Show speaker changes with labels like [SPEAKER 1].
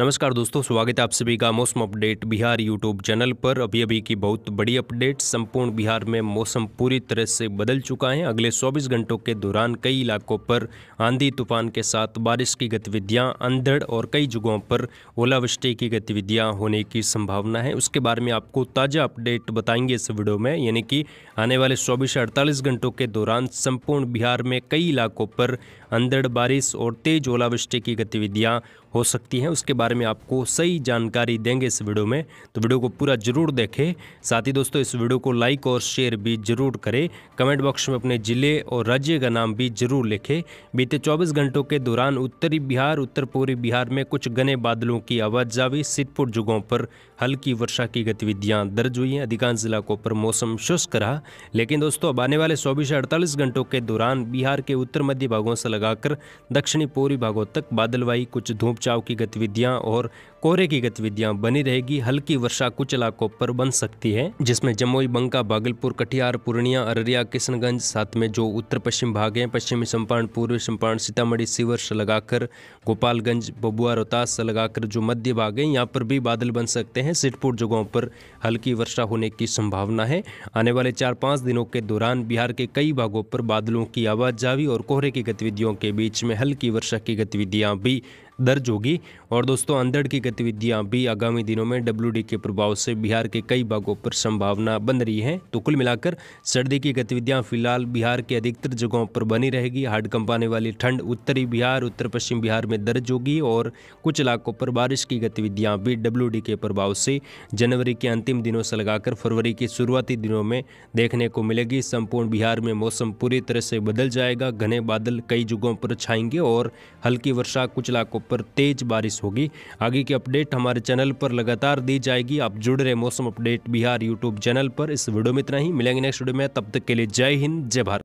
[SPEAKER 1] नमस्कार दोस्तों स्वागत है आप सभी का मौसम अपडेट बिहार यूट्यूब चैनल पर अभी अभी की बहुत बड़ी अपडेट संपूर्ण बिहार में मौसम पूरी तरह से बदल चुका है अगले 24 घंटों के दौरान कई इलाकों पर आंधी तूफान के साथ बारिश की गतिविधियां अंधड़ और कई जगहों पर ओलावृष्टि की गतिविधियाँ होने की संभावना है उसके बारे में आपको ताज़ा अपडेट बताएंगे इस वीडियो में यानी कि आने वाले चौबीस से अड़तालीस घंटों के दौरान संपूर्ण बिहार में कई इलाकों पर अंधड़ बारिश और तेज ओलावृष्टि की गतिविधियाँ हो सकती हैं उसके बारे बारे में आपको सही जानकारी देंगे इस वीडियो में तो वीडियो को पूरा जरूर देखें साथ ही दोस्तों इस वीडियो को लाइक और शेयर भी जरूर करें कमेंट बॉक्स में अपने ज़िले और राज्य का नाम भी जरूर लिखें बीते चौबीस घंटों के दौरान उत्तरी बिहार उत्तर पूर्वी बिहार में कुछ घने बादलों की आवाजावी सिद्धपुर जुगों पर हल्की वर्षा की गतिविधियाँ दर्ज हुई हैं अधिकांश इलाकों पर मौसम शुष्क रहा लेकिन दोस्तों अब आने वाले चौबीस से अड़तालीस घंटों के दौरान बिहार के उत्तर मध्य भागों से लगाकर दक्षिणी पूर्वी भागों तक बादलवाई कुछ धूप चाव की गतिविधियां और कोहरे की गतिविधियां बनी रहेगी हल्की वर्षा कुछ इलाकों पर बन सकती है जिसमें जमुई बंका भागलपुर कटिहार पूर्णिया अररिया किशनगंज साथ में जो उत्तर पश्चिम भाग है पश्चिमी चंपारण पूर्वी चंपारण सीतामढ़ी सीवर से लगाकर गोपालगंज बबुआ रोहतास से लगाकर जो मध्य भाग है यहाँ पर भी बादल बन सकते हैं सिटपुर जगहों पर हल्की वर्षा होने की संभावना है आने वाले चार पाँच दिनों के दौरान बिहार के कई भागों पर बादलों की आवाजावी और कोहरे की गतिविधियों के बीच में हल्की वर्षा की गतिविधियाँ भी दर्ज होगी और दोस्तों अंधड़ की गतिविधियां भी आगामी दिनों में डब्ल्यू के प्रभाव से बिहार के कई भागों पर संभावना बन रही है तो कुल मिलाकर सर्दी की गतिविधियां फिलहाल बिहार के अधिकतर जगहों पर बनी रहेगी हार्ड कंपाने वाली ठंड उत्तरी बिहार उत्तर पश्चिम बिहार में दर्ज होगी और कुछ इलाकों पर बारिश की गतिविधियां भी डब्ल्यू के प्रभाव से जनवरी के अंतिम दिनों से लगाकर फरवरी के शुरुआती दिनों में देखने को मिलेगी संपूर्ण बिहार में मौसम पूरी तरह से बदल जाएगा घने बादल कई जगहों पर छाएंगे और हल्की वर्षा कुछ इलाकों पर तेज बारिश होगी आगे की अपडेट हमारे चैनल पर लगातार दी जाएगी आप जुड़ रहे मौसम अपडेट बिहार यूट्यूब चैनल पर इस वीडियो में इतना ही मिलेंगे नेक्स्ट वीडियो में तब तक के लिए जय हिंद जय भारत